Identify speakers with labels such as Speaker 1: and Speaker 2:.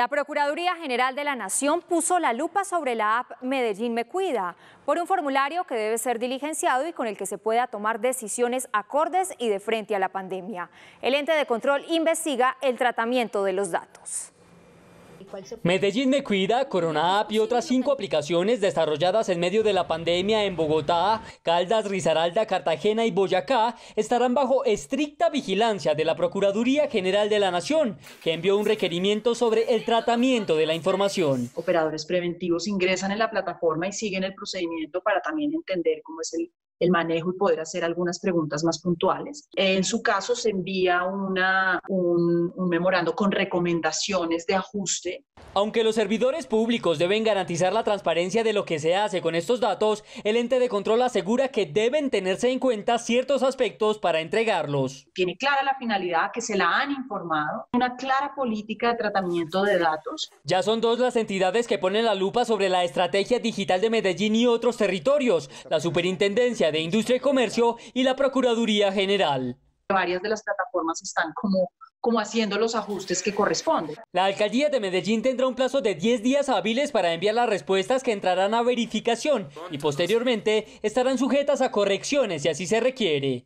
Speaker 1: La Procuraduría General de la Nación puso la lupa sobre la app Medellín Me Cuida por un formulario que debe ser diligenciado y con el que se pueda tomar decisiones acordes y de frente a la pandemia. El ente de control investiga el tratamiento de los datos.
Speaker 2: Medellín Me Cuida, Corona App y otras cinco aplicaciones desarrolladas en medio de la pandemia en Bogotá, Caldas, Risaralda, Cartagena y Boyacá estarán bajo estricta vigilancia de la Procuraduría General de la Nación, que envió un requerimiento sobre el tratamiento de la información. Operadores preventivos ingresan en la plataforma y
Speaker 3: siguen el procedimiento para también entender cómo es el manejo y poder hacer algunas preguntas más puntuales. En su caso, se envía una, un, un, memorando con recomendaciones
Speaker 2: de ajuste aunque los servidores públicos deben garantizar la transparencia de lo que se hace con estos datos, el ente de control asegura que deben tenerse en cuenta ciertos aspectos para entregarlos. Tiene clara la finalidad que se la han informado, una clara política de tratamiento de datos. Ya son dos las entidades que ponen la lupa sobre la estrategia digital de Medellín y otros territorios, la Superintendencia de Industria y Comercio y la Procuraduría General. Varias de las plataformas están como como haciendo los ajustes que corresponden. La alcaldía de Medellín tendrá un plazo de 10 días hábiles para enviar las respuestas que entrarán a verificación y posteriormente estarán sujetas a correcciones si así se requiere.